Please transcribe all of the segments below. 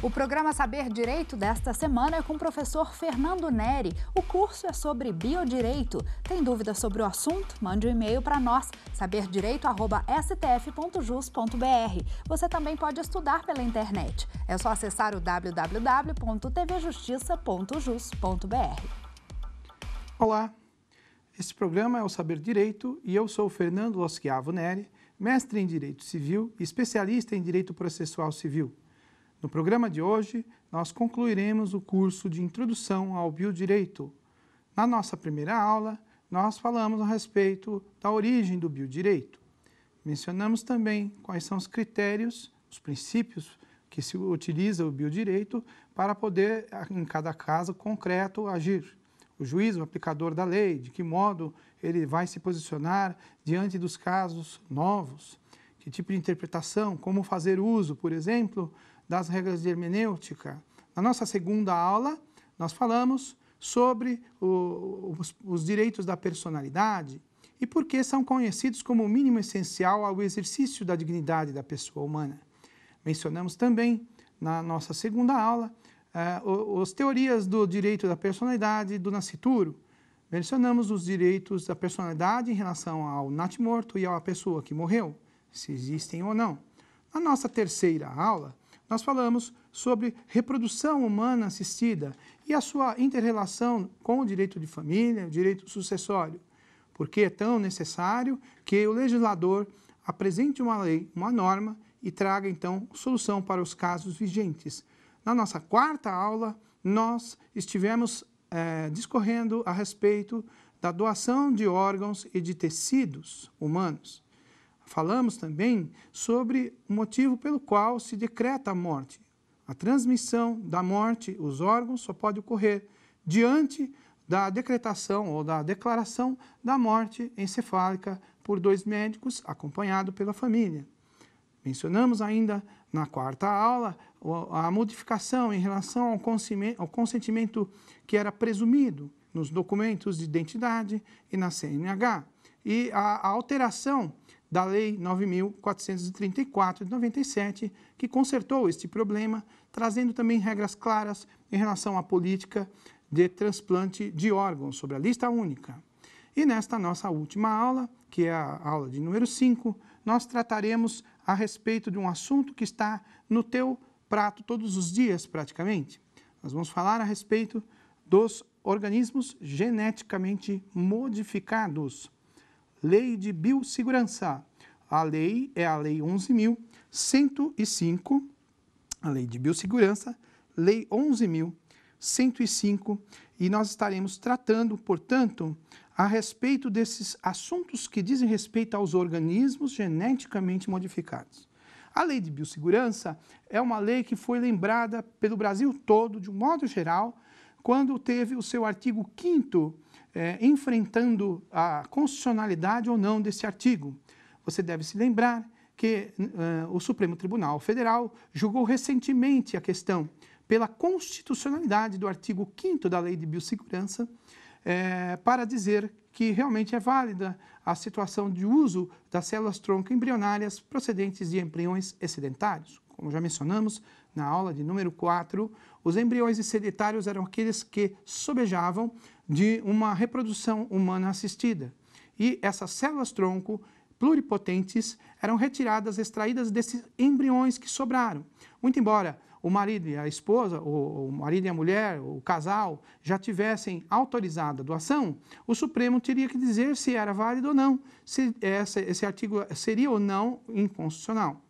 O programa Saber Direito desta semana é com o professor Fernando Neri. O curso é sobre biodireito. Tem dúvidas sobre o assunto? Mande um e-mail para nós, saberdireito.stf.jus.br. Você também pode estudar pela internet. É só acessar o www.tvjustiça.jus.br. Olá, este programa é o Saber Direito e eu sou o Fernando Loschiavo Neri, mestre em Direito Civil e especialista em Direito Processual Civil. No programa de hoje, nós concluiremos o curso de Introdução ao Biodireito. Na nossa primeira aula, nós falamos a respeito da origem do biodireito. Mencionamos também quais são os critérios, os princípios que se utiliza o biodireito para poder, em cada caso concreto, agir. O juiz, o aplicador da lei, de que modo ele vai se posicionar diante dos casos novos, que tipo de interpretação, como fazer uso, por exemplo, das regras de hermenêutica. Na nossa segunda aula, nós falamos sobre o, os, os direitos da personalidade e por que são conhecidos como o mínimo essencial ao exercício da dignidade da pessoa humana. Mencionamos também, na nossa segunda aula, uh, eh, as teorias do direito da personalidade do nascituro. Mencionamos os direitos da personalidade em relação ao natimorto e à pessoa que morreu, se existem ou não. Na nossa terceira aula, nós falamos sobre reprodução humana assistida e a sua interrelação com o direito de família, o direito sucessório. Porque é tão necessário que o legislador apresente uma lei, uma norma e traga então solução para os casos vigentes. Na nossa quarta aula, nós estivemos é, discorrendo a respeito da doação de órgãos e de tecidos humanos falamos também sobre o motivo pelo qual se decreta a morte. A transmissão da morte, os órgãos, só pode ocorrer diante da decretação ou da declaração da morte encefálica por dois médicos, acompanhado pela família. Mencionamos ainda na quarta aula a modificação em relação ao consentimento que era presumido nos documentos de identidade e na CNH, e a alteração da Lei 9.434 de 97, que consertou este problema, trazendo também regras claras em relação à política de transplante de órgãos sobre a lista única. E nesta nossa última aula, que é a aula de número 5, nós trataremos a respeito de um assunto que está no teu prato todos os dias, praticamente. Nós vamos falar a respeito dos organismos geneticamente modificados. Lei de Biossegurança. A lei é a Lei 11.105, a Lei de Biossegurança, Lei 11.105, e nós estaremos tratando, portanto, a respeito desses assuntos que dizem respeito aos organismos geneticamente modificados. A lei de biossegurança é uma lei que foi lembrada pelo Brasil todo, de um modo geral, quando teve o seu artigo 5 é, enfrentando a constitucionalidade ou não desse artigo. Você deve se lembrar que uh, o Supremo Tribunal Federal julgou recentemente a questão pela constitucionalidade do artigo 5 da Lei de Biossegurança, é, para dizer que realmente é válida a situação de uso das células tronco embrionárias procedentes de embriões excedentários. Como já mencionamos na aula de número 4, os embriões excedentários eram aqueles que sobejavam de uma reprodução humana assistida. E essas células-tronco pluripotentes eram retiradas, extraídas desses embriões que sobraram. Muito embora o marido e a esposa, o, marido e a mulher, o casal, já tivessem autorizado a doação, o Supremo teria que dizer se era válido ou não, se esse artigo seria ou não inconstitucional.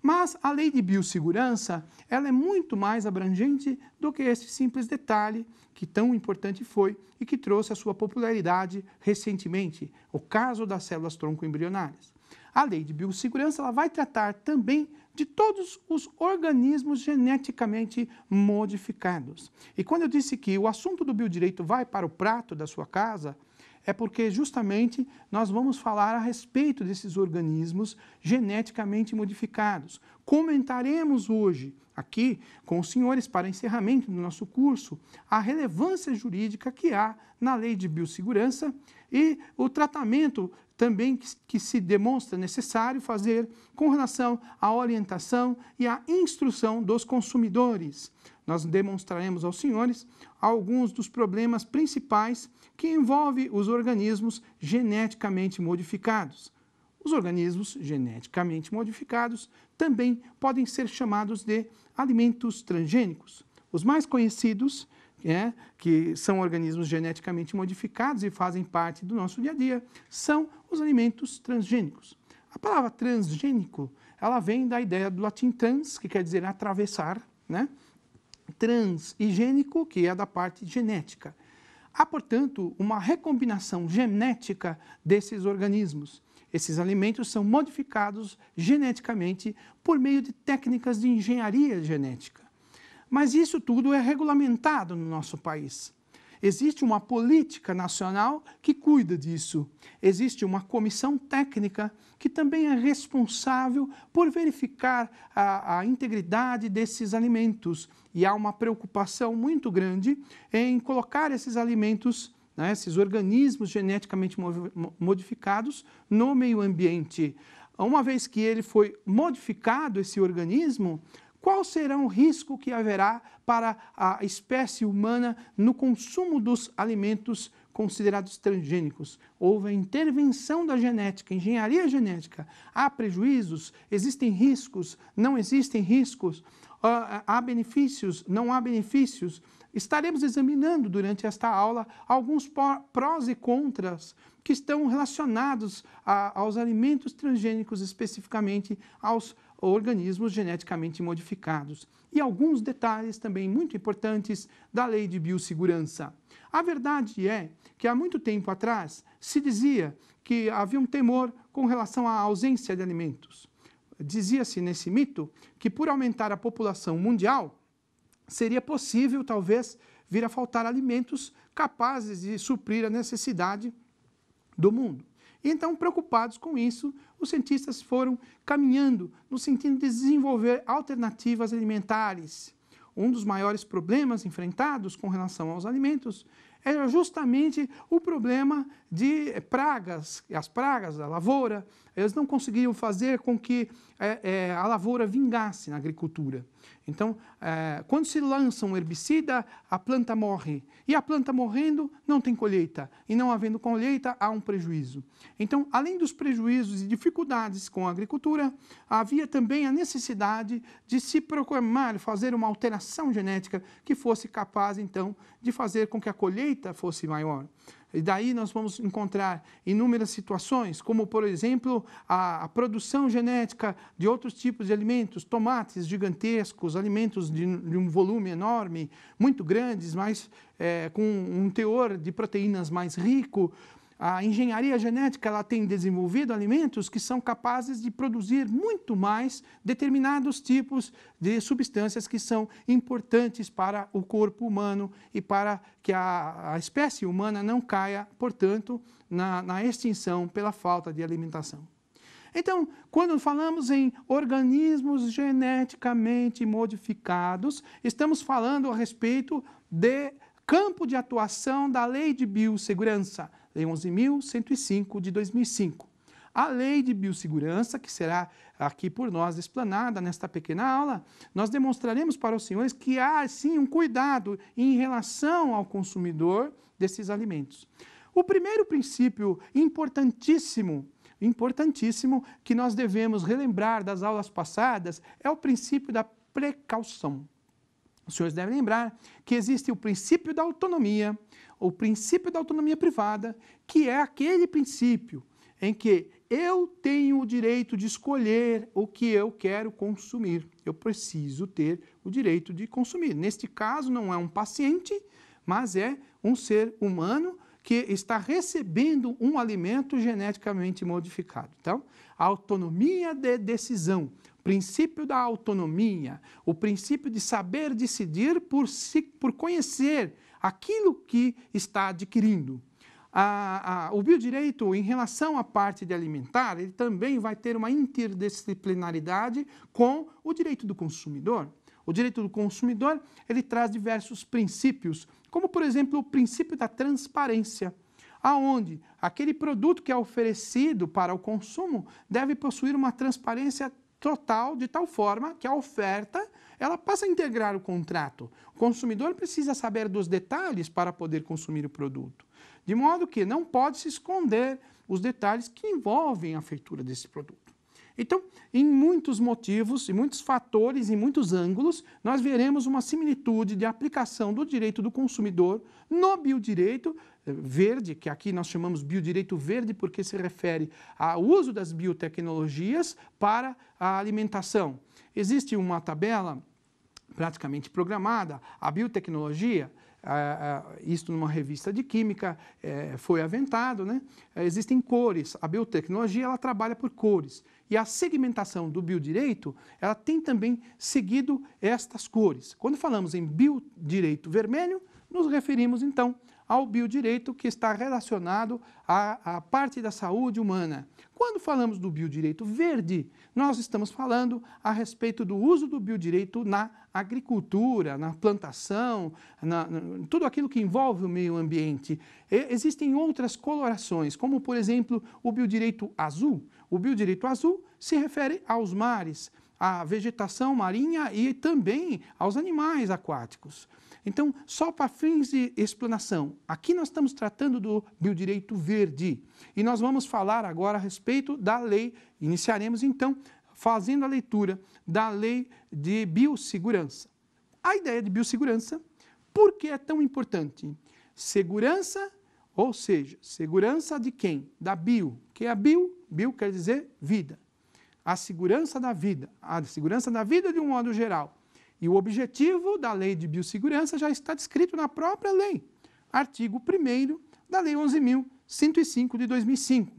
Mas a lei de biossegurança ela é muito mais abrangente do que este simples detalhe que tão importante foi e que trouxe a sua popularidade recentemente, o caso das células tronco-embrionárias. A lei de biossegurança ela vai tratar também de todos os organismos geneticamente modificados. E quando eu disse que o assunto do biodireito vai para o prato da sua casa, é porque justamente nós vamos falar a respeito desses organismos geneticamente modificados. Comentaremos hoje aqui com os senhores para encerramento do nosso curso a relevância jurídica que há na lei de biossegurança e o tratamento também que, que se demonstra necessário fazer com relação à orientação e à instrução dos consumidores. Nós demonstraremos aos senhores alguns dos problemas principais que envolvem os organismos geneticamente modificados. Os organismos geneticamente modificados também podem ser chamados de alimentos transgênicos. Os mais conhecidos é, que são organismos geneticamente modificados e fazem parte do nosso dia a dia, são os alimentos transgênicos. A palavra transgênico, ela vem da ideia do latim trans, que quer dizer atravessar, né? transgênico, que é da parte genética. Há, portanto, uma recombinação genética desses organismos. Esses alimentos são modificados geneticamente por meio de técnicas de engenharia genética. Mas isso tudo é regulamentado no nosso país. Existe uma política nacional que cuida disso. Existe uma comissão técnica que também é responsável por verificar a, a integridade desses alimentos. E há uma preocupação muito grande em colocar esses alimentos né, esses organismos geneticamente modificados no meio ambiente. Uma vez que ele foi modificado, esse organismo, qual será o risco que haverá para a espécie humana no consumo dos alimentos considerados transgênicos. Houve a intervenção da genética, engenharia genética. Há prejuízos? Existem riscos? Não existem riscos? Ah, há benefícios? Não há benefícios? Estaremos examinando durante esta aula alguns prós e contras que estão relacionados a, aos alimentos transgênicos, especificamente aos alimentos organismos geneticamente modificados. E alguns detalhes também muito importantes da lei de biossegurança. A verdade é que há muito tempo atrás se dizia que havia um temor com relação à ausência de alimentos. Dizia-se nesse mito que, por aumentar a população mundial, seria possível, talvez, vir a faltar alimentos capazes de suprir a necessidade do mundo. Então, preocupados com isso, os cientistas foram caminhando no sentido de desenvolver alternativas alimentares. Um dos maiores problemas enfrentados com relação aos alimentos era justamente o problema de pragas, as pragas da lavoura, eles não conseguiam fazer com que é, é, a lavoura vingasse na agricultura. Então, é, quando se lança um herbicida, a planta morre. E a planta morrendo, não tem colheita. E não havendo colheita, há um prejuízo. Então, além dos prejuízos e dificuldades com a agricultura, havia também a necessidade de se proclamar, fazer uma alteração genética que fosse capaz, então, de fazer com que a colheita fosse maior. E daí nós vamos encontrar inúmeras situações, como por exemplo a, a, produção genética de outros tipos de alimentos, tomates gigantescos, alimentos de, de um volume enorme, muito grandes, mas é, com um teor de proteínas mais rico. A engenharia genética ela tem desenvolvido alimentos que são capazes de produzir muito mais determinados tipos de substâncias que são importantes para o corpo humano e para que a, a espécie humana não caia, portanto, na, na extinção pela falta de alimentação. Então, quando falamos em organismos geneticamente modificados, estamos falando a respeito de campo de atuação da lei de biossegurança, Lei 11.105 de 2005. A lei de biossegurança, que será aqui por nós explanada nesta pequena aula, nós demonstraremos para os senhores que há sim um cuidado em relação ao consumidor desses alimentos. O primeiro princípio importantíssimo, importantíssimo que nós devemos relembrar das aulas passadas é o princípio da precaução. Os senhores devem lembrar que existe o princípio da autonomia, o princípio da autonomia privada, que é aquele princípio em que eu tenho o direito de escolher o que eu quero consumir. Eu preciso ter o direito de consumir. Neste caso, não é um paciente, mas é um ser humano que está recebendo um alimento geneticamente modificado. Então, a autonomia de decisão princípio da autonomia, o princípio de saber decidir por, si, por conhecer aquilo que está adquirindo. A, a, o biodireito, em relação à parte de alimentar, ele também vai ter uma interdisciplinaridade com o direito do consumidor. O direito do consumidor, ele traz diversos princípios, como, por exemplo, o princípio da transparência, aonde aquele produto que é oferecido para o consumo deve possuir uma transparência total, de tal forma que a oferta ela passa a integrar o contrato. O consumidor precisa saber dos detalhes para poder consumir o produto. De modo que não pode se esconder os detalhes que envolvem a feitura desse produto. Então, em muitos motivos, em muitos fatores, em muitos ângulos, nós veremos uma similitude de aplicação do direito do consumidor no biodireito verde, que aqui nós chamamos biodireito verde porque se refere ao uso das biotecnologias para a alimentação. Existe uma tabela praticamente programada, a biotecnologia, eh, eh, isto numa revista de química eh, foi aventado, né? Existem cores. A biotecnologia ela trabalha por cores e a segmentação do biodireito ela tem também seguido estas cores. Quando falamos em biodireito vermelho, nos referimos então ao biodireito que está relacionado à, à parte da saúde humana. Quando falamos do biodireito verde, nós estamos falando a respeito do uso do biodireito na agricultura, na plantação, na, na, tudo aquilo que envolve o meio ambiente. E, existem outras colorações, como por exemplo o biodireito azul. O biodireito azul se refere aos mares, à vegetação marinha e também aos animais aquáticos. Então, só para fins de explanação, aqui nós estamos tratando do biodireito verde e nós vamos falar agora a respeito da lei. Iniciaremos então fazendo a leitura da lei de biossegurança. A ideia de biossegurança, por que é tão importante? Segurança, ou seja, segurança de quem? Da bio. Que é a bio? Bio quer dizer vida. A segurança da vida, a segurança da vida de um modo geral e o objetivo da lei de biossegurança já está descrito na própria lei, artigo 1 da Lei 11.105 de 2005.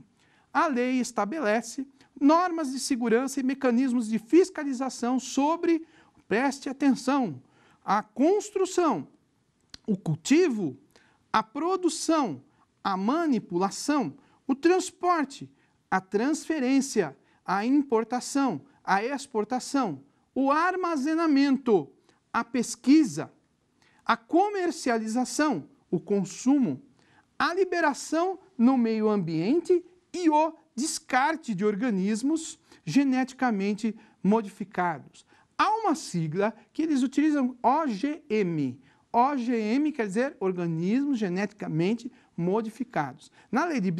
A lei estabelece normas de segurança e mecanismos de fiscalização sobre, preste atenção, a construção, o cultivo, a produção, a manipulação, o transporte, a transferência, a importação, a exportação, o armazenamento, a pesquisa, a comercialização, o consumo, a liberação no meio ambiente e o descarte de organismos geneticamente modificados. Há uma sigla que eles utilizam OGM. OGM quer dizer organismos geneticamente modificados. Na lei de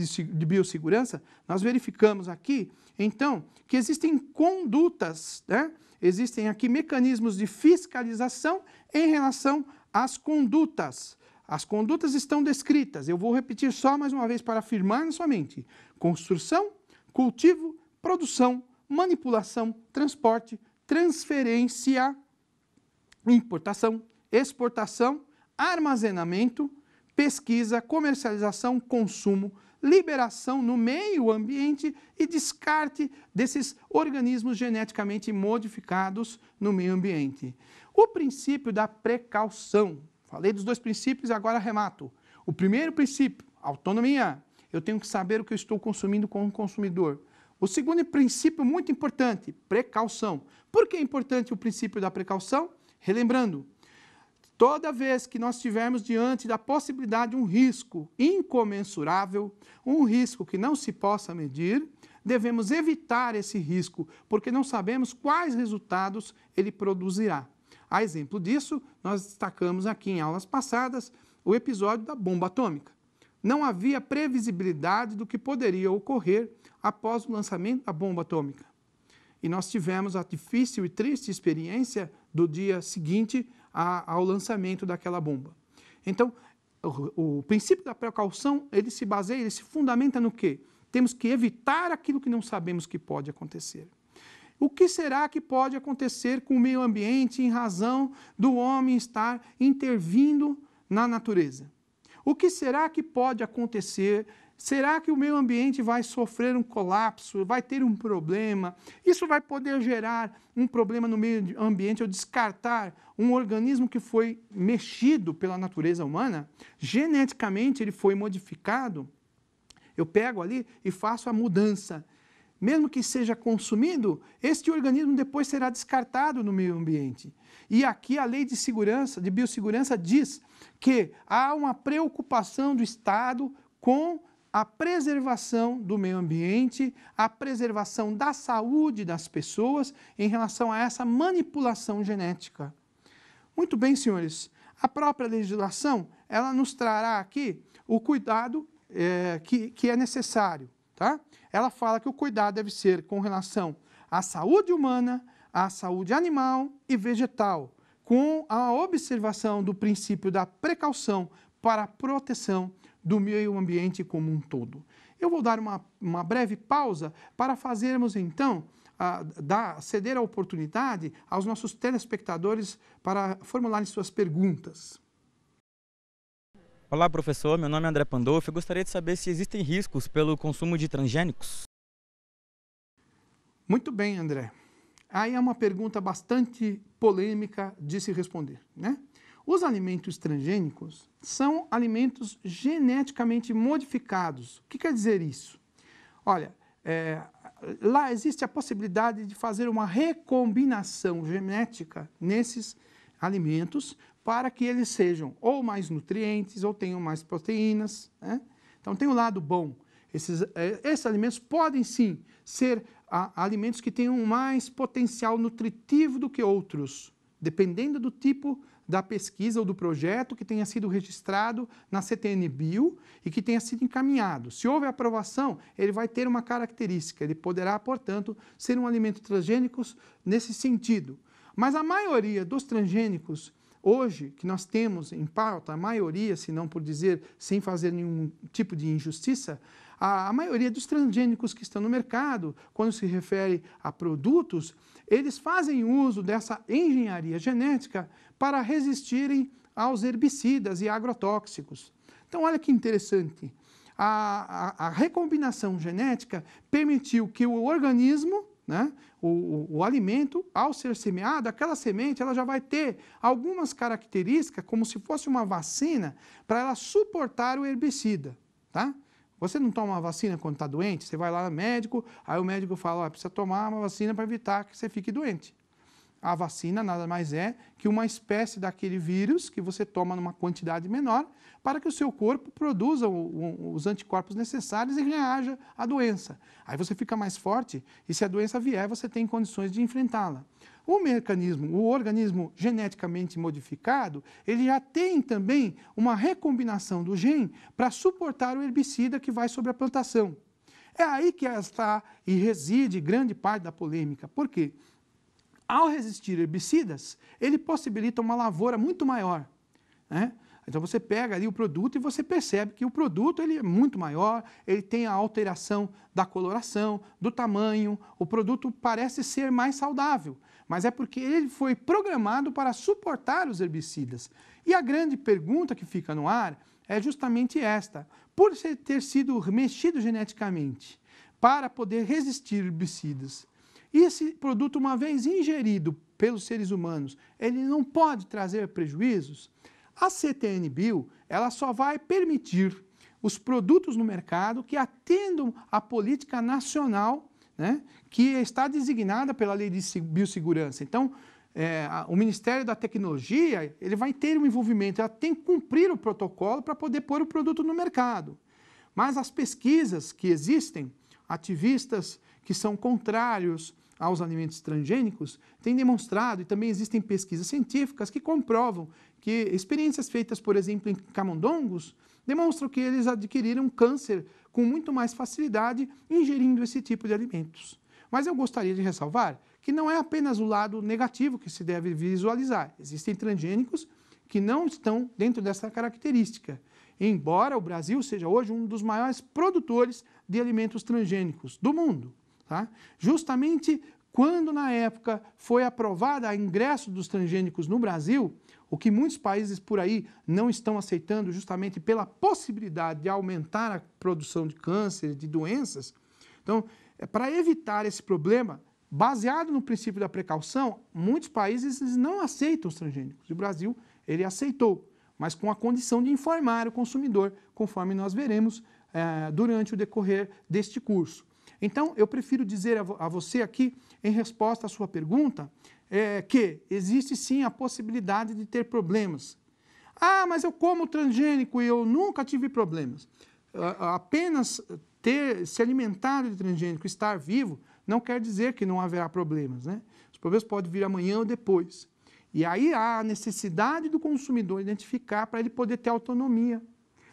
biossegurança, nós verificamos aqui, então, que existem condutas né, existem aqui mecanismos de fiscalização em relação às condutas. As condutas estão descritas, eu vou repetir só mais uma vez para afirmar na sua mente: construção, cultivo, produção, manipulação, transporte, transferência, importação, exportação, armazenamento, pesquisa, comercialização, consumo, liberação no meio ambiente e descarte desses organismos geneticamente modificados no meio ambiente. O princípio da precaução. Falei dos dois princípios e agora remato. O primeiro princípio, autonomia. Eu tenho que saber o que eu estou consumindo como consumidor. O segundo princípio muito importante, precaução. Por que é importante o princípio da precaução? Relembrando, Toda vez que nós estivermos diante da possibilidade de um risco incomensurável, um risco que não se possa medir, devemos evitar esse risco, porque não sabemos quais resultados ele produzirá. A exemplo disso, nós destacamos aqui em aulas passadas o episódio da bomba atômica. Não havia previsibilidade do que poderia ocorrer após o lançamento da bomba atômica. E nós tivemos a difícil e triste experiência do dia seguinte a, ao lançamento daquela bomba. Então, o, o, princípio da precaução, ele se baseia, ele se fundamenta no quê? Temos que evitar aquilo que não sabemos que pode acontecer. O que será que pode acontecer com o meio ambiente em razão do homem estar intervindo na natureza? O que será que pode acontecer Será que o meio ambiente vai sofrer um colapso, vai ter um problema? Isso vai poder gerar um problema no meio ambiente ou descartar um organismo que foi mexido pela natureza humana? Geneticamente ele foi modificado? Eu pego ali e faço a mudança. Mesmo que seja consumido, este organismo depois será descartado no meio ambiente. E aqui a lei de segurança, de biossegurança diz que há uma preocupação do Estado com a preservação do meio ambiente, a preservação da saúde das pessoas em relação a essa manipulação genética. Muito bem, senhores, a própria legislação ela nos trará aqui o cuidado é, que, que é necessário. Tá? Ela fala que o cuidado deve ser com relação à saúde humana, à saúde animal e vegetal, com a observação do princípio da precaução para a proteção do meio ambiente como um todo. Eu vou dar uma, uma breve pausa para fazermos então a, da, ceder a oportunidade aos nossos telespectadores para formularem suas perguntas. Olá, professor. Meu nome é André Pandolfo. Eu gostaria de saber se existem riscos pelo consumo de transgênicos. Muito bem, André. Aí é uma pergunta bastante polêmica de se responder, né? Os alimentos transgênicos são alimentos geneticamente modificados. O que quer dizer isso? Olha, é, lá existe a possibilidade de fazer uma recombinação genética nesses alimentos para que eles sejam ou mais nutrientes ou tenham mais proteínas. Né? Então tem o um lado bom. Esses, é, esses alimentos podem sim ser a, alimentos que tenham mais potencial nutritivo do que outros, dependendo do tipo da pesquisa ou do projeto que tenha sido registrado na CTN Bio e que tenha sido encaminhado. Se houver aprovação, ele vai ter uma característica, ele poderá, portanto, ser um alimento transgênico nesse sentido. Mas a maioria dos transgênicos hoje que nós temos em pauta, a maioria, se não por dizer sem fazer nenhum tipo de injustiça, a, maioria dos transgênicos que estão no mercado, quando se refere a produtos, eles fazem uso dessa engenharia genética para resistirem aos herbicidas e agrotóxicos. Então, olha que interessante. A, a, a recombinação genética permitiu que o organismo, né, o, o, o, alimento, ao ser semeado, aquela semente ela já vai ter algumas características, como se fosse uma vacina, para ela suportar o herbicida. Tá? Você não toma uma vacina quando está doente? Você vai lá no médico, aí o médico fala, ah, precisa tomar uma vacina para evitar que você fique doente. A vacina nada mais é que uma espécie daquele vírus que você toma numa quantidade menor para que o seu corpo produza os anticorpos necessários e reaja à doença. Aí você fica mais forte e se a doença vier, você tem condições de enfrentá-la. O mecanismo, o organismo geneticamente modificado, ele já tem também uma recombinação do gene para suportar o herbicida que vai sobre a plantação. É aí que está e reside grande parte da polêmica. Por quê? ao resistir herbicidas, ele possibilita uma lavoura muito maior. Né? Então você pega ali o produto e você percebe que o produto ele é muito maior, ele tem a alteração da coloração, do tamanho, o produto parece ser mais saudável, mas é porque ele foi programado para suportar os herbicidas. E a grande pergunta que fica no ar é justamente esta: por ter sido mexido geneticamente para poder resistir herbicidas e esse produto, uma vez ingerido pelos seres humanos, ele não pode trazer prejuízos. A CTN Bio, ela só vai permitir os produtos no mercado que atendam à política nacional, né, que está designada pela lei de biossegurança. Então, é, o Ministério da Tecnologia, ele vai ter um envolvimento, ela tem que cumprir o protocolo para poder pôr o produto no mercado. Mas as pesquisas que existem, ativistas que são contrários aos alimentos transgênicos tem demonstrado, e também existem pesquisas científicas que comprovam que experiências feitas, por exemplo, em camundongos, demonstram que eles adquiriram câncer com muito mais facilidade ingerindo esse tipo de alimentos. Mas eu gostaria de ressalvar que não é apenas o lado negativo que se deve visualizar. Existem transgênicos que não estão dentro dessa característica. Embora o Brasil seja hoje um dos maiores produtores de alimentos transgênicos do mundo, Tá? Justamente quando, na época, foi aprovada o ingresso dos transgênicos no Brasil, o que muitos países por aí não estão aceitando, justamente pela possibilidade de aumentar a produção de câncer, de doenças. Então, é, para evitar esse problema, baseado no princípio da precaução, muitos países não aceitam os transgênicos. E o Brasil, ele aceitou, mas com a condição de informar o consumidor, conforme nós veremos é, durante o decorrer deste curso. Então, eu prefiro dizer a, vo a você aqui, em resposta à sua pergunta, é, que existe sim a possibilidade de ter problemas. Ah, mas eu como transgênico e eu nunca tive problemas. apenas ter se alimentado de transgênico, estar vivo, não quer dizer que não haverá problemas, né? Os problemas podem vir amanhã ou depois. E aí há a necessidade do consumidor identificar para ele poder ter autonomia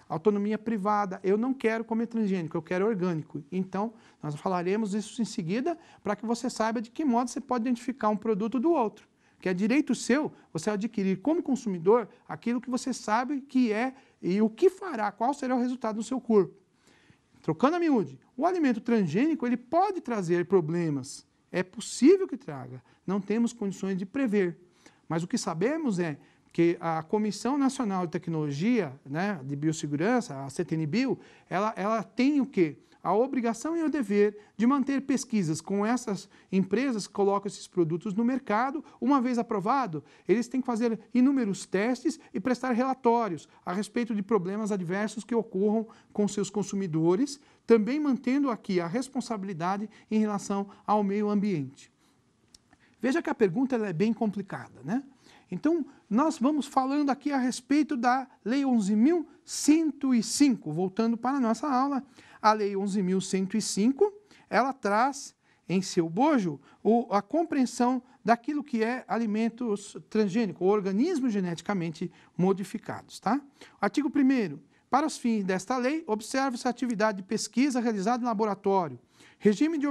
Autonomia privada, eu não quero comer transgênico, eu quero orgânico. Então, nós falaremos isso em seguida para que você saiba de que modo você pode identificar um produto do outro. Que é direito seu você adquirir como consumidor aquilo que você sabe que é e o que fará, qual será o resultado no seu corpo. Trocando a miúde, o alimento transgênico ele pode trazer problemas. É possível que traga. Não temos condições de prever. Mas o que sabemos é que a Comissão Nacional de Tecnologia né, de Biossegurança, a CTNBio, ela, ela tem o quê? A obrigação e o dever de manter pesquisas com essas empresas que colocam esses produtos no mercado. Uma vez aprovado, eles têm que fazer inúmeros testes e prestar relatórios a respeito de problemas adversos que ocorram com seus consumidores, também mantendo aqui a responsabilidade em relação ao meio ambiente. Veja que a pergunta é bem complicada, né? Então, nós vamos falando aqui a respeito da Lei 11.105. Voltando para a nossa aula, a Lei 11.105, ela traz em seu bojo o, a compreensão daquilo que é alimentos transgênicos, organismos geneticamente modificados. Tá? Artigo 1 Para os fins desta lei, observa-se a atividade de pesquisa realizada em laboratório, regime de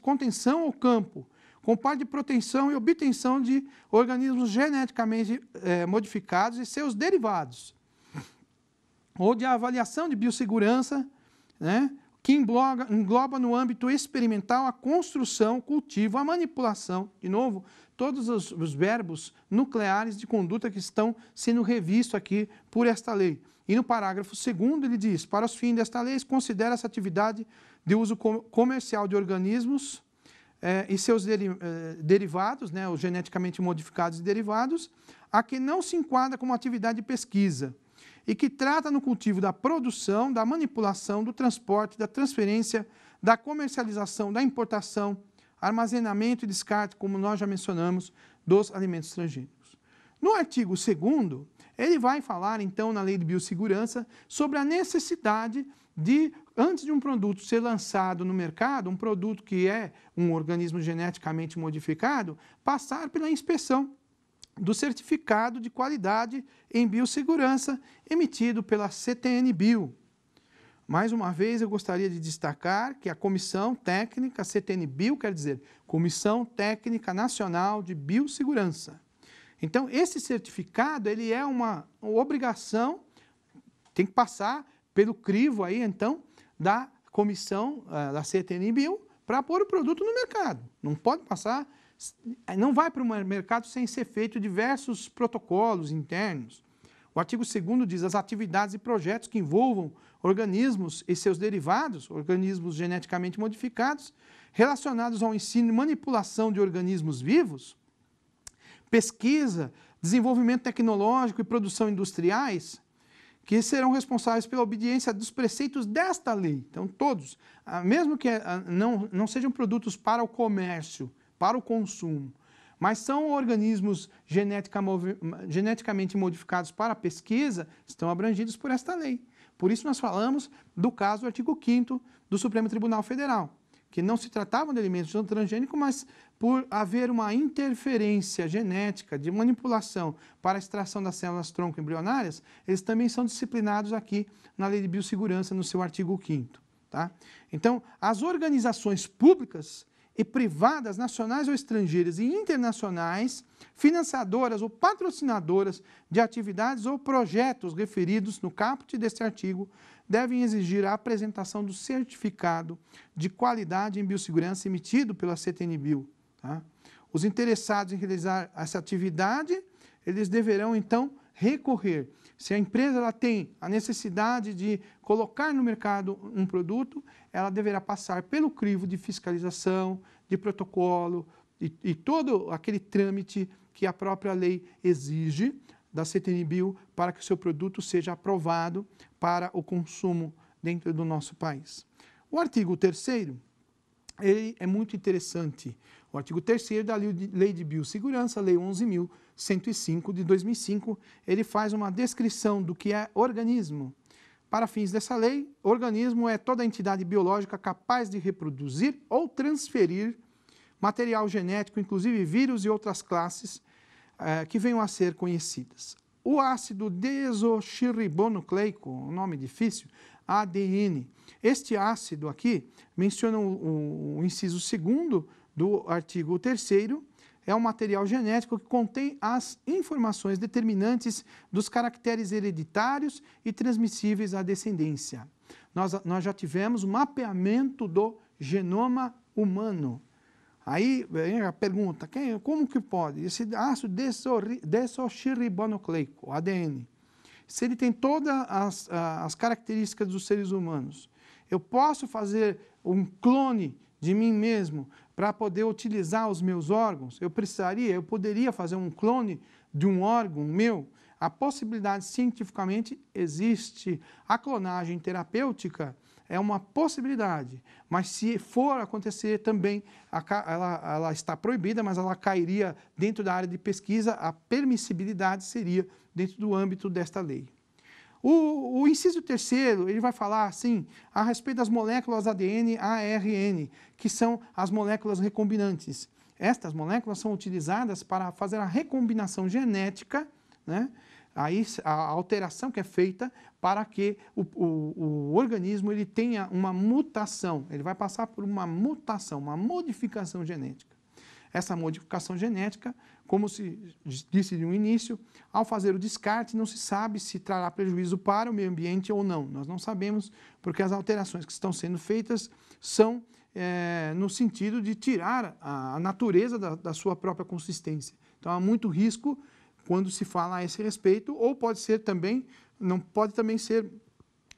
contenção ou campo, com parte de proteção e obtenção de organismos geneticamente eh, modificados e seus derivados, ou de avaliação de biossegurança, né, que engloba, engloba no âmbito experimental a construção, o cultivo, a manipulação, de novo, todos os, os verbos nucleares de conduta que estão sendo revistos aqui por esta lei. E no parágrafo 2 ele diz: para os fins desta lei, considera essa atividade de uso comercial de organismos é, e seus deri, eh, derivados, né, os geneticamente modificados e derivados, a que não se enquadra como atividade de pesquisa e que trata no cultivo da produção, da manipulação, do transporte, da transferência, da comercialização, da importação, armazenamento e descarte, como nós já mencionamos, dos alimentos transgênicos. No artigo 2 ele vai falar, então, na Lei de Biossegurança, sobre a necessidade de antes de um produto ser lançado no mercado, um produto que é um organismo geneticamente modificado, passar pela inspeção do certificado de qualidade em biossegurança emitido pela CTN Bio. Mais uma vez, eu gostaria de destacar que a Comissão Técnica CTN Bio, quer dizer, Comissão Técnica Nacional de Biossegurança. Então, esse certificado, ele é uma obrigação, tem que passar pelo crivo aí, então, da comissão uh, da CTNBio para pôr o produto no mercado. Não pode passar, eh, não vai para o mercado sem ser feito diversos protocolos internos. O artigo 2 diz as atividades e projetos que envolvam organismos e seus derivados, organismos geneticamente modificados, relacionados ao ensino e manipulação de organismos vivos, pesquisa, desenvolvimento tecnológico e produção industriais, que serão responsáveis pela obediência dos preceitos desta lei. Então, todos, ah, mesmo que ah, não, não sejam produtos para o comércio, para o consumo, mas são organismos geneticamente modificados para pesquisa, estão abrangidos por esta lei. Por isso, nós falamos do caso do artigo 5 do Supremo Tribunal Federal, que não se tratavam de alimentos transgênicos, mas por haver uma interferência genética de manipulação para a extração das células tronco-embrionárias, eles também são disciplinados aqui na Lei de Biossegurança, no seu artigo 5 tá? Então, as organizações públicas e privadas, nacionais ou estrangeiras e internacionais, financiadoras ou patrocinadoras de atividades ou projetos referidos no caput deste artigo, devem exigir a apresentação do certificado de qualidade em biossegurança emitido pela Bio. Tá? Os interessados em realizar essa atividade, eles deverão, então, recorrer. Se a empresa ela tem a necessidade de colocar no mercado um produto, ela deverá passar pelo crivo de fiscalização, de protocolo e, e todo aquele trâmite que a própria lei exige da CTNBio para que o seu produto seja aprovado para o consumo dentro do nosso país. O artigo 3 ele é muito interessante, o artigo 3 da Lei de Biossegurança, Lei 11.105 de 2005, ele faz uma descrição do que é organismo. Para fins dessa lei, organismo é toda entidade biológica capaz de reproduzir ou transferir material genético, inclusive vírus e outras classes, eh, que venham a ser conhecidas. O ácido desoxirribonucleico, um nome difícil, ADN. Este ácido aqui, menciona o, o inciso segundo do artigo 3 é um material genético que contém as informações determinantes dos caracteres hereditários e transmissíveis à descendência. Nós, nós já tivemos o um mapeamento do genoma humano. Aí vem a pergunta, quem, como que pode? Esse ácido desoxirribonucleico, ADN, se ele tem todas as, as características dos seres humanos, eu posso fazer um clone de mim mesmo para poder utilizar os meus órgãos. Eu precisaria, eu poderia fazer um clone de um órgão meu. A possibilidade cientificamente existe. A clonagem terapêutica é uma possibilidade, mas se for acontecer também, ela, ela, está proibida, mas ela cairia dentro da área de pesquisa, a permissibilidade seria dentro do âmbito desta lei. O, o inciso terceiro, ele vai falar, assim, a respeito das moléculas ADN, ARN, que são as moléculas recombinantes. Estas moléculas são utilizadas para fazer a recombinação genética, né? Aí, a alteração que é feita para que o, o, o organismo ele tenha uma mutação, ele vai passar por uma mutação, uma modificação genética essa modificação genética. Como se disse no início, ao fazer o descarte, não se sabe se trará prejuízo para o meio ambiente ou não. Nós não sabemos, porque as alterações que estão sendo feitas são é, no sentido de tirar a, a natureza da, da sua própria consistência. Então, há muito risco quando se fala a esse respeito, ou pode ser também, não pode também ser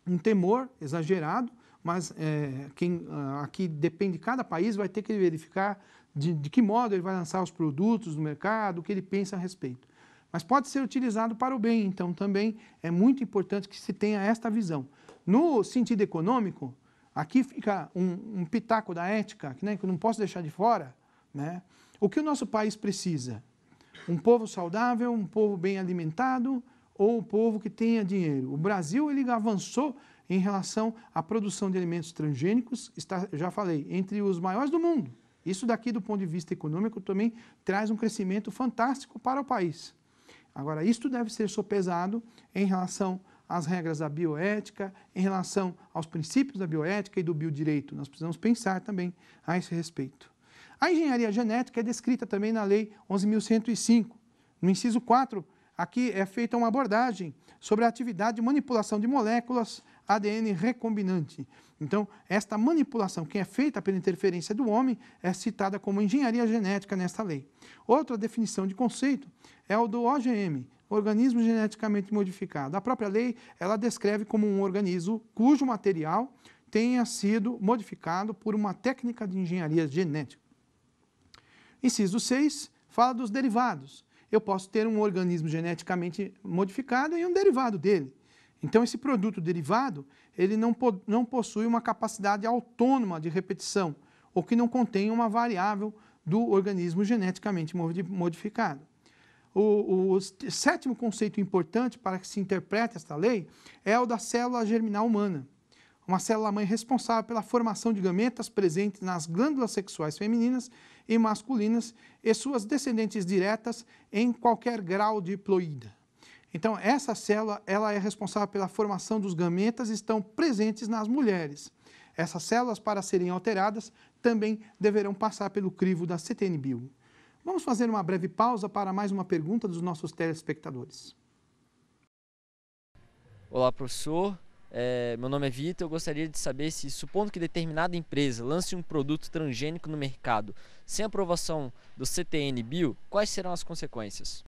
um temor exagerado, mas é, quem ah, aqui depende, de cada país vai ter que verificar de, de que modo ele vai lançar os produtos no mercado, o que ele pensa a respeito. Mas pode ser utilizado para o bem, então também é muito importante que se tenha esta visão. No sentido econômico, aqui fica um, um pitaco da ética, né, que eu não posso deixar de fora. Né? O que o nosso país precisa? Um povo saudável, um povo bem alimentado ou um povo que tenha dinheiro? O Brasil ele avançou em relação à produção de alimentos transgênicos, está, já falei, entre os maiores do mundo. Isso daqui, do ponto de vista econômico, também traz um crescimento fantástico para o país. Agora, isto deve ser sopesado em relação às regras da bioética, em relação aos princípios da bioética e do biodireito. Nós precisamos pensar também a esse respeito. A engenharia genética é descrita também na Lei 11.105. No inciso 4, aqui é feita uma abordagem sobre a atividade de manipulação de moléculas ADN recombinante. Então, esta manipulação que é feita pela interferência do homem é citada como engenharia genética nesta lei. Outra definição de conceito é o do OGM, organismo geneticamente modificado. A própria lei, ela descreve como um organismo cujo material tenha sido modificado por uma técnica de engenharia genética. Inciso 6 fala dos derivados. Eu posso ter um organismo geneticamente modificado e um derivado dele. Então, esse produto derivado, ele não, po não possui uma capacidade autônoma de repetição, ou que não contém uma variável do organismo geneticamente modificado. O, o, sétimo conceito importante para que se interprete esta lei é o da célula germinal humana, uma célula-mãe responsável pela formação de gametas presentes nas glândulas sexuais femininas e masculinas e suas descendentes diretas em qualquer grau de ploida. Então, essa célula ela é responsável pela formação dos gametas e estão presentes nas mulheres. Essas células, para serem alteradas, também deverão passar pelo crivo da CTNBio. Vamos fazer uma breve pausa para mais uma pergunta dos nossos telespectadores. Olá, professor. É, meu nome é Vitor. Eu gostaria de saber se, supondo que determinada empresa lance um produto transgênico no mercado sem aprovação do CTN Bio, quais serão as consequências?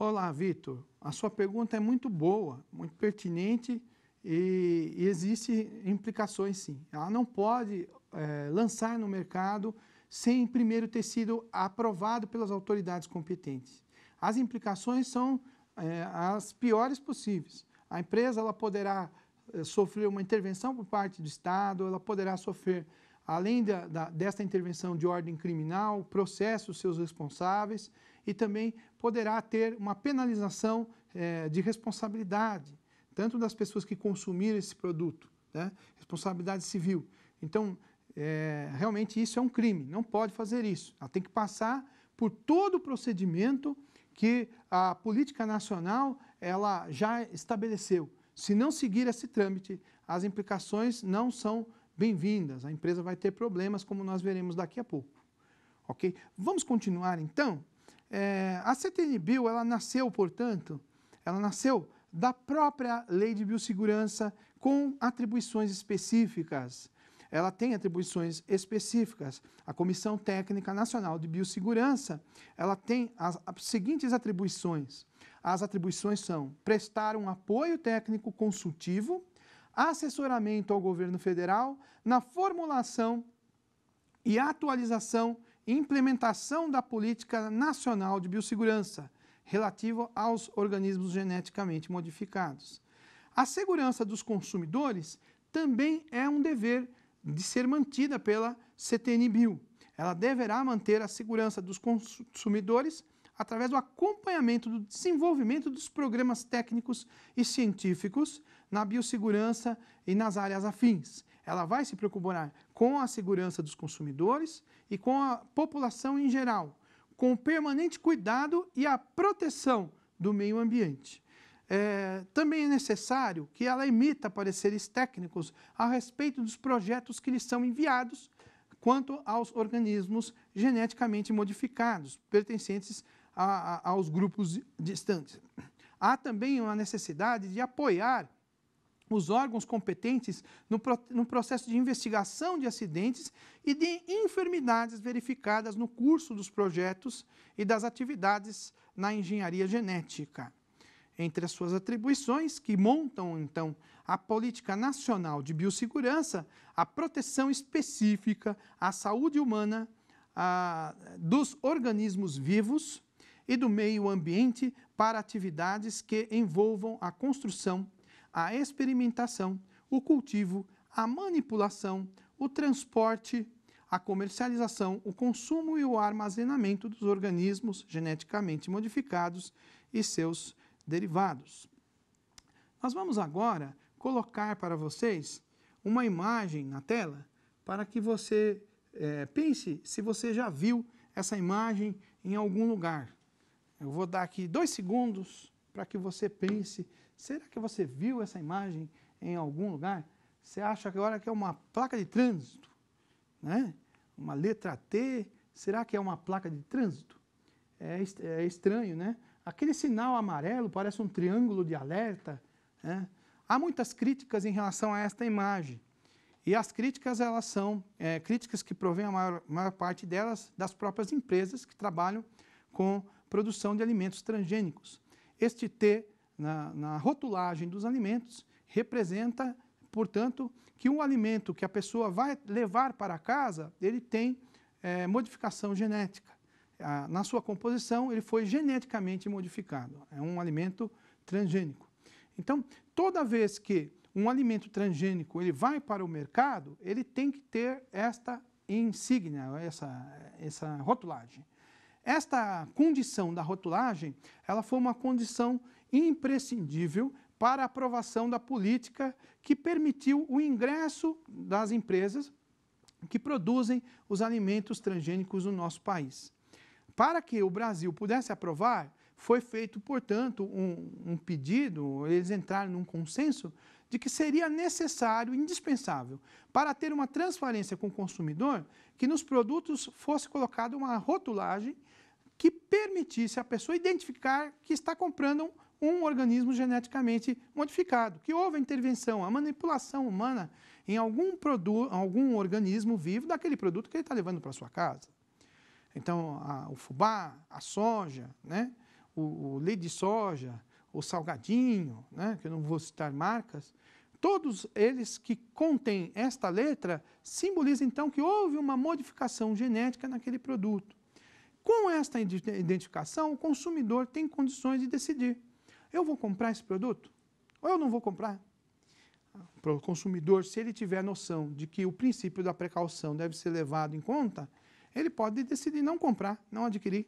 Olá, Vitor. A sua pergunta é muito boa, muito pertinente e, e existe implicações sim. Ela não pode é, lançar no mercado sem primeiro ter sido aprovado pelas autoridades competentes. As implicações são é, as piores possíveis. A empresa ela poderá é, sofrer uma intervenção por parte do Estado, ela poderá sofrer além da, da, desta intervenção de ordem criminal, processa os seus responsáveis e também poderá ter uma penalização eh, de responsabilidade, tanto das pessoas que consumiram esse produto, né? responsabilidade civil. Então, eh, realmente isso é um crime, não pode fazer isso. Ela tem que passar por todo o procedimento que a política nacional ela já estabeleceu. Se não seguir esse trâmite, as implicações não são bem-vindas. A empresa vai ter problemas, como nós veremos daqui a pouco. Ok? Vamos continuar então. É, a CTN Bill ela nasceu, portanto, ela nasceu da própria lei de biossegurança com atribuições específicas. Ela tem atribuições específicas. A Comissão Técnica Nacional de Biossegurança, ela tem as, as seguintes atribuições. As atribuições são prestar um apoio técnico consultivo assessoramento ao governo federal na formulação e atualização e implementação da Política Nacional de Biossegurança, relativo aos organismos geneticamente modificados. A segurança dos consumidores também é um dever de ser mantida pela CTNBio. Ela deverá manter a segurança dos consumidores através do acompanhamento do desenvolvimento dos programas técnicos e científicos na biossegurança e nas áreas afins. Ela vai se preocupar com a segurança dos consumidores e com a população em geral, com o permanente cuidado e a proteção do meio ambiente. É, também é necessário que ela emita pareceres técnicos a respeito dos projetos que lhe são enviados quanto aos organismos geneticamente modificados, pertencentes a, a, aos grupos distantes. Há também uma necessidade de apoiar os órgãos competentes no, pro, no, processo de investigação de acidentes e de enfermidades verificadas no curso dos projetos e das atividades na engenharia genética. Entre as suas atribuições, que montam então a política nacional de biossegurança, a proteção específica à saúde humana a, dos organismos vivos e do meio ambiente para atividades que envolvam a construção a experimentação, o cultivo, a manipulação, o transporte, a comercialização, o consumo e o armazenamento dos organismos geneticamente modificados e seus derivados. Nós vamos agora colocar para vocês uma imagem na tela para que você é, pense se você já viu essa imagem em algum lugar. Eu vou dar aqui dois segundos para que você pense Será que você viu essa imagem em algum lugar? Você acha agora que é uma placa de trânsito? Né? Uma letra T, será que é uma placa de trânsito? É, é estranho, né? Aquele sinal amarelo parece um triângulo de alerta. Né? Há muitas críticas em relação a esta imagem. E as críticas, elas são é, críticas que provêm, a maior, maior parte delas, das próprias empresas que trabalham com produção de alimentos transgênicos. Este T na, na rotulagem dos alimentos representa, portanto, que um alimento que a pessoa vai levar para casa, ele tem é, modificação genética. na sua composição, ele foi geneticamente modificado. É um alimento transgênico. Então, toda vez que um alimento transgênico ele vai para o mercado, ele tem que ter esta insígnia, essa, essa rotulagem. Esta condição da rotulagem, ela foi uma condição imprescindível para a aprovação da política que permitiu o ingresso das empresas que produzem os alimentos transgênicos no nosso país. Para que o Brasil pudesse aprovar, foi feito, portanto, um, um pedido, eles entraram num consenso de que seria necessário, indispensável, para ter uma transparência com o consumidor, que nos produtos fosse colocada uma rotulagem que permitisse à pessoa identificar que está comprando um organismo geneticamente modificado, que houve a intervenção, a manipulação humana em algum, produto, algum organismo vivo daquele produto que ele está levando para sua casa. Então, a, o fubá, a soja, né? o, o leite de soja, o salgadinho, né? que eu não vou citar marcas, todos eles que contêm esta letra simbolizam então que houve uma modificação genética naquele produto. Com esta identificação, o consumidor tem condições de decidir eu vou comprar esse produto? Ou eu não vou comprar? Para o consumidor, se ele tiver noção de que o princípio da precaução deve ser levado em conta, ele pode decidir não comprar, não adquirir.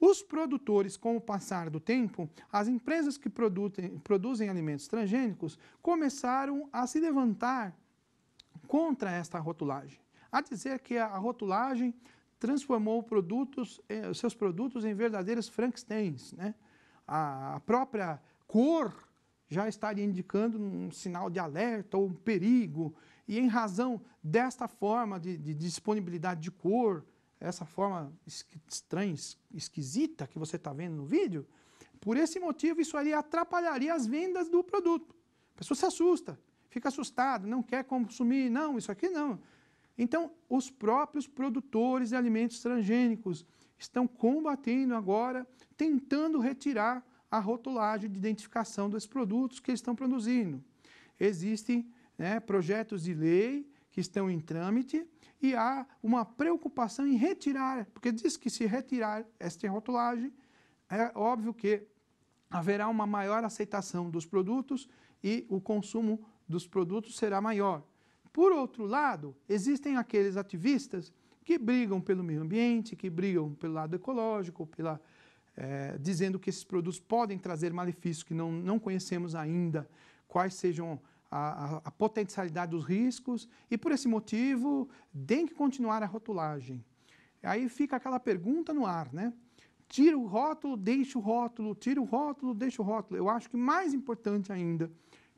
Os produtores, com o passar do tempo, as empresas que produzem, produzem alimentos transgênicos começaram a se levantar contra esta rotulagem, a dizer que a rotulagem transformou produtos, eh, seus produtos em verdadeiros Frankensteins, né? a própria cor já estaria indicando um sinal de alerta ou um perigo. E em razão desta forma de, de disponibilidade de cor, essa forma estranha, esquisita que você está vendo no vídeo, por esse motivo isso ali atrapalharia as vendas do produto. A pessoa se assusta, fica assustada, não quer consumir, não, isso aqui não. Então, os próprios produtores de alimentos transgênicos, estão combatendo agora, tentando retirar a rotulagem de identificação dos produtos que eles estão produzindo. Existem né, projetos de lei que estão em trâmite e há uma preocupação em retirar, porque diz que se retirar esta rotulagem, é óbvio que haverá uma maior aceitação dos produtos e o consumo dos produtos será maior. Por outro lado, existem aqueles ativistas que brigam pelo meio ambiente, que brigam pelo lado ecológico, pela, é, dizendo que esses produtos podem trazer malefícios que não, não conhecemos ainda, quais sejam a, a, a potencialidade dos riscos, e por esse motivo tem que continuar a rotulagem. Aí fica aquela pergunta no ar, né? Tira o rótulo, deixa o rótulo, tira o rótulo, deixa o rótulo. Eu acho que mais importante ainda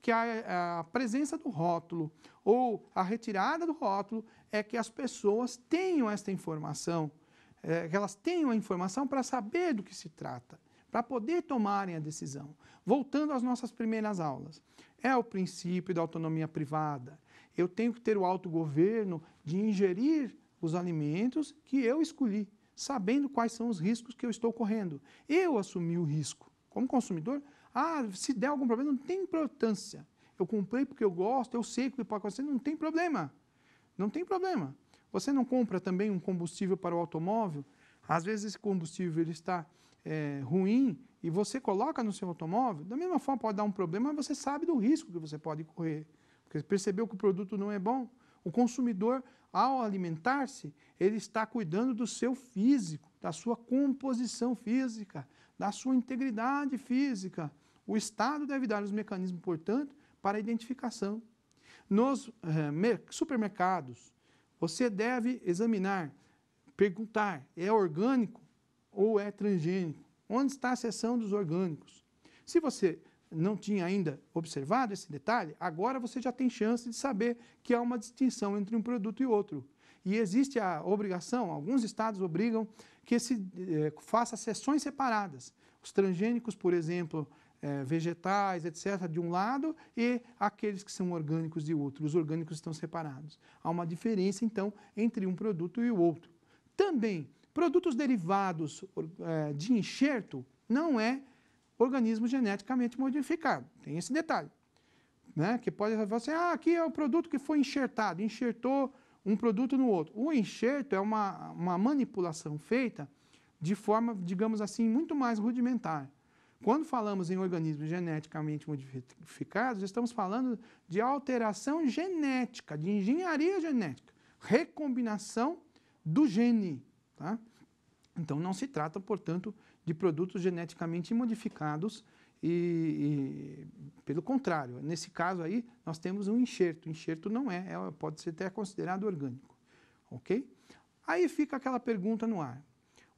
que a, a, presença do rótulo ou a retirada do rótulo é que as pessoas tenham esta informação, é, que elas tenham a informação para saber do que se trata, para poder tomarem a decisão. Voltando às nossas primeiras aulas, é o princípio da autonomia privada. Eu tenho que ter o autogoverno de ingerir os alimentos que eu escolhi, sabendo quais são os riscos que eu estou correndo. Eu assumi o risco. Como consumidor, ah, se der algum problema, não tem importância. Eu comprei porque eu gosto, eu sei que pode acontecer, não tem problema. Não tem problema. Você não compra também um combustível para o automóvel? Às vezes esse combustível ele está é, ruim e você coloca no seu automóvel, da mesma forma pode dar um problema, mas você sabe do risco que você pode correr. Porque percebeu que o produto não é bom. O consumidor, ao alimentar-se, ele está cuidando do seu físico, da sua composição física, da sua integridade física, o Estado deve dar os mecanismos, portanto, para a identificação. Nos eh, supermercados, você deve examinar, perguntar: é orgânico ou é transgênico? Onde está a seção dos orgânicos? Se você não tinha ainda observado esse detalhe, agora você já tem chance de saber que há uma distinção entre um produto e outro. E existe a obrigação, alguns estados obrigam que se eh, faça sessões separadas. Os transgênicos, por exemplo, é, vegetais, etc., de um lado, e aqueles que são orgânicos de outro. Os orgânicos estão separados. Há uma diferença, então, entre um produto e o outro. Também, produtos derivados é, de enxerto não é organismo geneticamente modificado. Tem esse detalhe. Né? Que pode falar assim, ah, aqui é o produto que foi enxertado, enxertou um produto no outro. O enxerto é uma, uma manipulação feita de forma, digamos assim, muito mais rudimentar. Quando falamos em organismos geneticamente modificados, estamos falando de alteração genética, de engenharia genética, recombinação do gene. Tá? Então, não se trata, portanto, de produtos geneticamente modificados, e, e, pelo contrário, nesse caso aí, nós temos um enxerto. O enxerto não é, é, pode ser até considerado orgânico. Ok? Aí fica aquela pergunta no ar: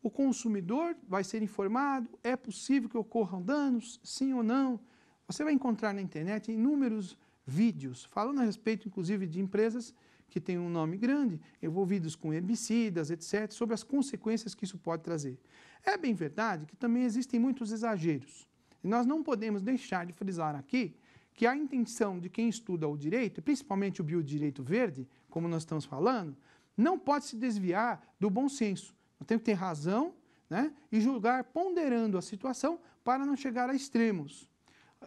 o consumidor vai ser informado, é possível que ocorram danos, sim ou não. Você vai encontrar na internet inúmeros vídeos falando a respeito, inclusive, de empresas que têm um nome grande, envolvidos com herbicidas, etc., sobre as consequências que isso pode trazer. É bem verdade que também existem muitos exageros. E nós não podemos deixar de frisar aqui que a intenção de quem estuda o direito, principalmente o biodireito verde, como nós estamos falando, não pode se desviar do bom senso tem que ter razão né, e julgar ponderando a situação para não chegar a extremos.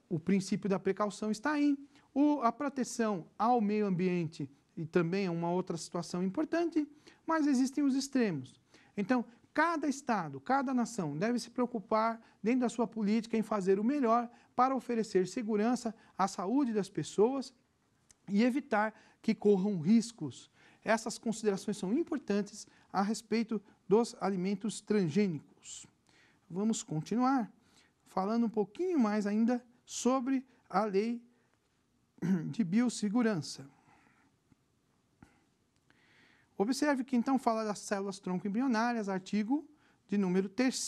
O princípio da precaução está aí. O, a proteção ao meio ambiente e também é uma outra situação importante, mas existem os extremos. Então, cada Estado, cada nação deve se preocupar, dentro da sua política, em fazer o melhor para oferecer segurança à saúde das pessoas e evitar que corram riscos. Essas considerações são importantes a respeito dos alimentos transgênicos. Vamos continuar falando um pouquinho mais ainda sobre a lei de biossegurança. Observe que então fala das células tronco-embrionárias, artigo de número 3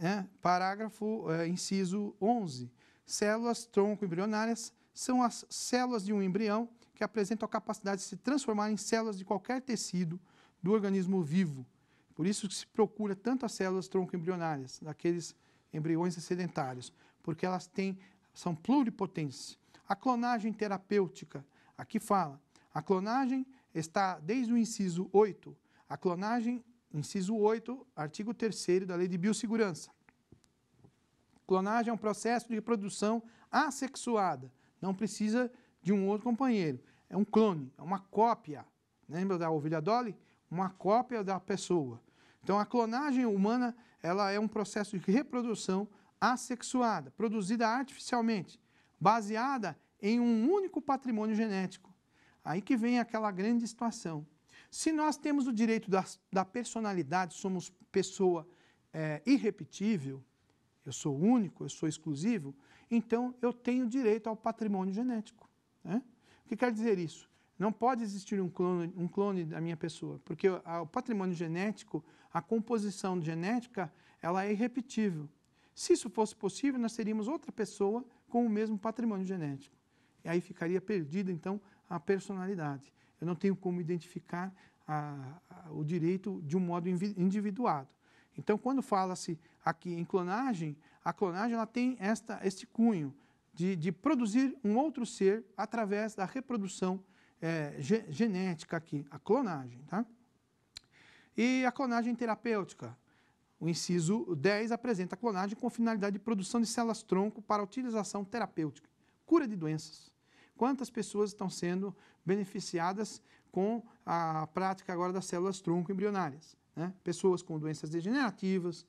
né, parágrafo é, inciso 11. Células tronco-embrionárias são as células de um embrião que apresentam a capacidade de se transformar em células de qualquer tecido do organismo vivo, por isso que se procura tanto as células tronco-embrionárias, daqueles embriões sedentários, porque elas têm, são pluripotentes. A clonagem terapêutica, aqui fala, a clonagem está desde o inciso 8, a clonagem, inciso 8, artigo 3 da Lei de Biossegurança. Clonagem é um processo de reprodução assexuada, não precisa de um outro companheiro, é um clone, é uma cópia. Lembra da ovelha Dolly? uma cópia da pessoa. Então, a clonagem humana ela é um processo de reprodução assexuada, produzida artificialmente, baseada em um único patrimônio genético. Aí que vem aquela grande situação. Se nós temos o direito da, da personalidade, somos pessoa é, irrepetível, eu sou único, eu sou exclusivo, então eu tenho direito ao patrimônio genético. Né? O que quer dizer isso? Não pode existir um clone, um clone da minha pessoa, porque o, patrimônio genético, a composição genética, ela é irrepetível. Se isso fosse possível, nós teríamos outra pessoa com o mesmo patrimônio genético. E aí ficaria perdida, então, a personalidade. Eu não tenho como identificar a, a, o direito de um modo individuado. Então, quando fala-se aqui em clonagem, a clonagem ela tem esta, este cunho de, de produzir um outro ser através da reprodução é, ge genética aqui, a clonagem, tá? E a clonagem terapêutica. O inciso 10 apresenta a clonagem com finalidade de produção de células-tronco para utilização terapêutica, cura de doenças. Quantas pessoas estão sendo beneficiadas com a prática agora das células-tronco embrionárias? Né? Pessoas com doenças degenerativas,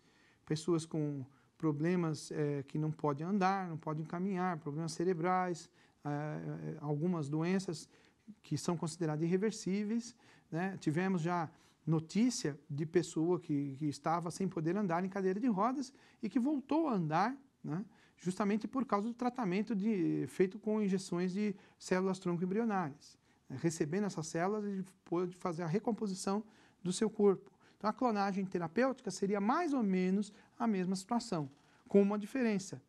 pessoas com problemas é, que não podem andar, não podem caminhar, problemas cerebrais, é, é algumas doenças que são consideradas irreversíveis. Né? Tivemos já notícia de pessoa que, que, estava sem poder andar em cadeira de rodas e que voltou a andar, né? justamente por causa do tratamento de, feito com injeções de células tronco-embrionárias. Né? Recebendo essas células, ele pôde fazer a recomposição do seu corpo. Então, a clonagem terapêutica seria mais ou menos a mesma situação, com uma diferença.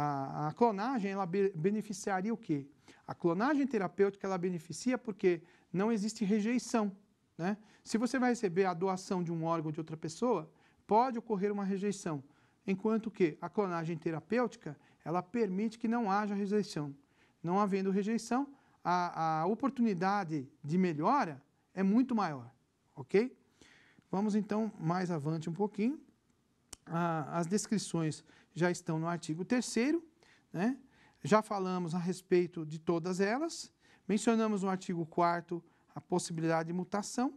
A, a clonagem ela be, beneficiaria o quê? A clonagem terapêutica ela beneficia porque não existe rejeição. Né? Se você vai receber a doação de um órgão de outra pessoa, pode ocorrer uma rejeição, enquanto que a clonagem terapêutica ela permite que não haja rejeição. Não havendo rejeição, a, a oportunidade de melhora é muito maior, ok? Vamos então mais avante um pouquinho. Ah, as descrições já estão no artigo 3 né? já falamos a respeito de todas elas, mencionamos no artigo 4 a possibilidade de mutação,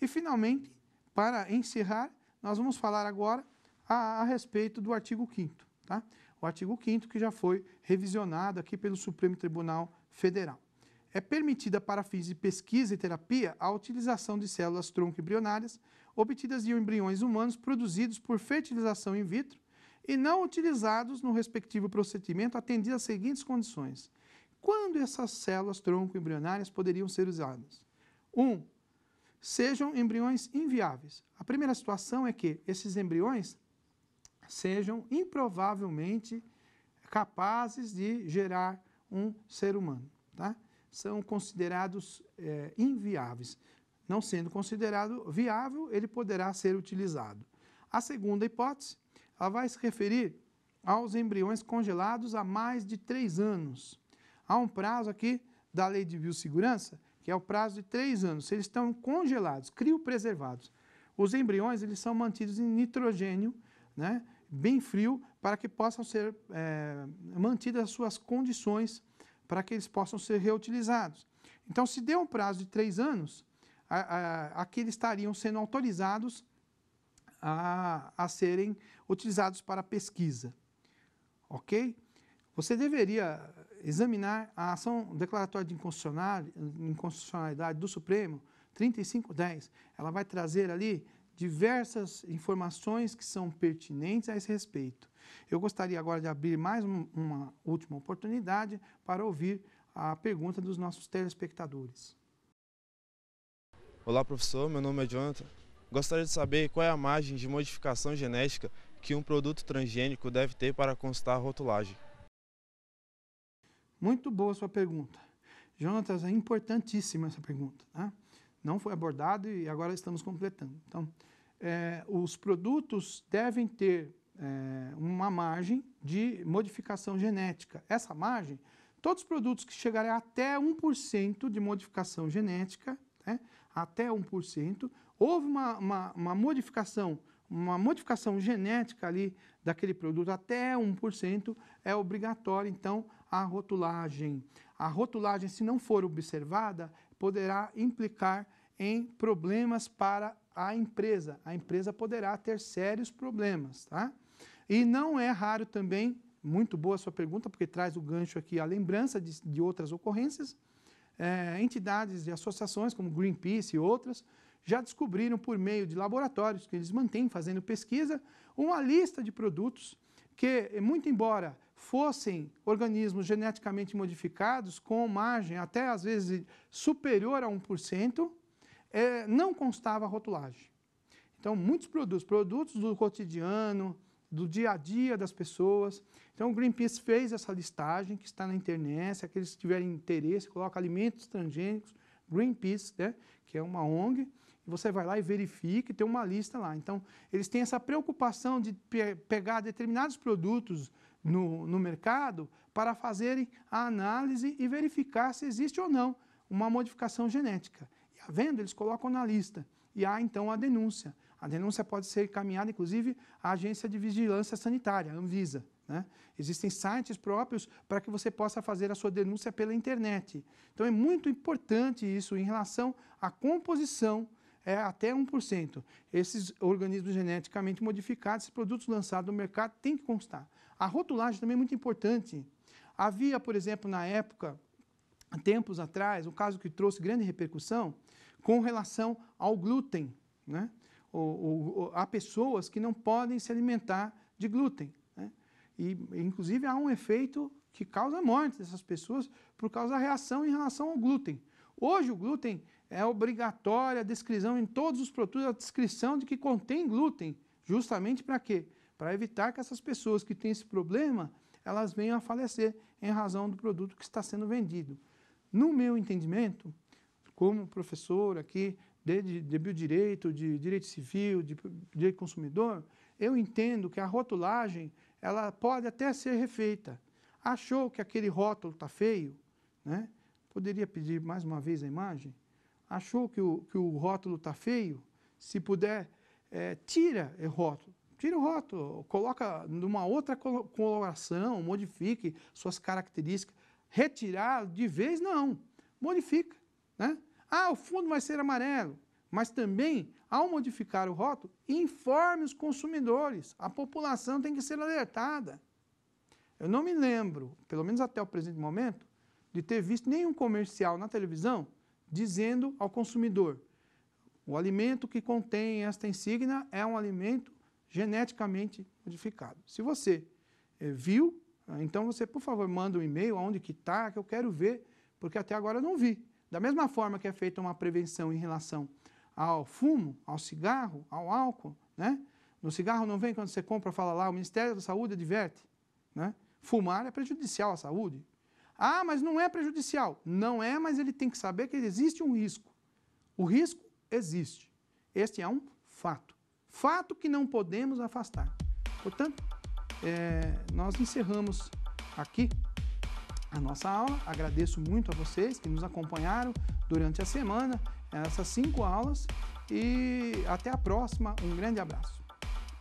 e finalmente, para encerrar, nós vamos falar agora a, a respeito do artigo 5 tá? O artigo 5 que já foi revisionado aqui pelo Supremo Tribunal Federal. É permitida para fins de pesquisa e terapia a utilização de células tronco embrionárias obtidas de embriões humanos produzidos por fertilização in vitro e não utilizados no respectivo procedimento, atendidas as seguintes condições. Quando essas células tronco-embrionárias poderiam ser usadas? 1. Um, sejam embriões inviáveis. A primeira situação é que esses embriões sejam improvavelmente capazes de gerar um ser humano. Tá? São considerados é, inviáveis. Não sendo considerado viável, ele poderá ser utilizado. A segunda hipótese ela vai se referir aos embriões congelados há mais de três anos. Há um prazo aqui da lei de biossegurança, que é o prazo de três anos. Se eles estão congelados, criopreservados, os embriões eles são mantidos em nitrogênio, né, bem frio, para que possam ser é, mantidas as suas condições para que eles possam ser reutilizados. Então, se deu um prazo de três anos, a, a, aqui eles estariam sendo autorizados a, a serem utilizados para pesquisa. Ok? Você deveria examinar a ação declaratória de inconstitucionalidade do Supremo 3510. Ela vai trazer ali diversas informações que são pertinentes a esse respeito. Eu gostaria agora de abrir mais uma última oportunidade para ouvir a pergunta dos nossos telespectadores. Olá, professor. Meu nome é Jonathan. Gostaria de saber qual é a margem de modificação genética que um produto transgênico deve ter para constar rotulagem. Muito boa sua pergunta. Jonatas, é importantíssima essa pergunta. Né? Não foi abordada e agora estamos completando. Então, é, os produtos devem ter é, uma margem de modificação genética. Essa margem, todos os produtos que chegarem até 1% de modificação genética, né, até 1%, houve uma, uma, uma modificação, uma modificação genética ali daquele produto, até 1% é obrigatório, então, a rotulagem. A rotulagem, se não for observada, poderá implicar em problemas para a empresa. A empresa poderá ter sérios problemas, tá? E não é raro também, muito boa sua pergunta, porque traz o gancho aqui a lembrança de, de outras ocorrências, é, entidades e associações como Greenpeace e outras, já descobriram por meio de laboratórios que eles mantêm fazendo pesquisa uma lista de produtos que, muito embora fossem organismos geneticamente modificados com margem até às vezes superior a 1%, é, não constava rotulagem. Então, muitos produtos, produtos do cotidiano, do dia a dia das pessoas. Então, o Greenpeace fez essa listagem que está na internet. Se aqueles que tiverem interesse, coloca alimentos transgênicos, Greenpeace, né, que é uma ONG. Você vai lá e verifica e tem uma lista lá. Então, eles têm essa preocupação de pe pegar determinados produtos no, no mercado para fazerem a análise e verificar se existe ou não uma modificação genética. E havendo, tá eles colocam na lista. E há então a denúncia. A denúncia pode ser encaminhada, inclusive, à Agência de Vigilância Sanitária, Anvisa. Né? Existem sites próprios para que você possa fazer a sua denúncia pela internet. Então é muito importante isso em relação à composição é até 1%. Esses organismos geneticamente modificados, esses produtos lançados no mercado, tem que constar. A rotulagem também é muito importante. Havia, por exemplo, na época, tempos atrás, um caso que trouxe grande repercussão com relação ao glúten. Né? ou o, há pessoas que não podem se alimentar de glúten. Né? E, inclusive, há um efeito que causa a morte dessas pessoas por causa da reação em relação ao glúten. Hoje, o glúten é obrigatória a descrição em todos os produtos, a descrição de que contém glúten, justamente para quê? Para evitar que essas pessoas que têm esse problema, elas venham a falecer em razão do produto que está sendo vendido. No meu entendimento, como professor aqui de, de biodireito, de direito civil, de direito consumidor, eu entendo que a rotulagem ela pode até ser refeita. Achou que aquele rótulo está feio, né? Poderia pedir mais uma vez a imagem? achou que o, que o rótulo está feio, se puder, é, tira o é, rótulo. Tira o rótulo, coloca numa outra coloração, modifique suas características. Retirar de vez, não. Modifica. Né? Ah, o fundo vai ser amarelo. Mas também, ao modificar o rótulo, informe os consumidores. A população tem que ser alertada. Eu não me lembro, pelo menos até o presente momento, de ter visto nenhum comercial na televisão dizendo ao consumidor: o alimento que contém esta insígnia é um alimento geneticamente modificado. Se você eh, viu, ah, então você, por favor, manda um e-mail aonde que está, que eu quero ver, porque até agora eu não vi. Da mesma forma que é feita uma prevenção em relação ao fumo, ao cigarro, ao álcool, né? No cigarro não vem quando você compra, fala lá, o Ministério da Saúde adverte, né? Fumar é prejudicial à saúde. Ah, mas não é prejudicial. Não é, mas ele tem que saber que existe um risco. O risco existe. Este é um fato. Fato que não podemos afastar. Portanto, é, nós encerramos aqui a nossa aula. Agradeço muito a vocês que nos acompanharam durante a semana, essas cinco aulas. E até a próxima. Um grande abraço.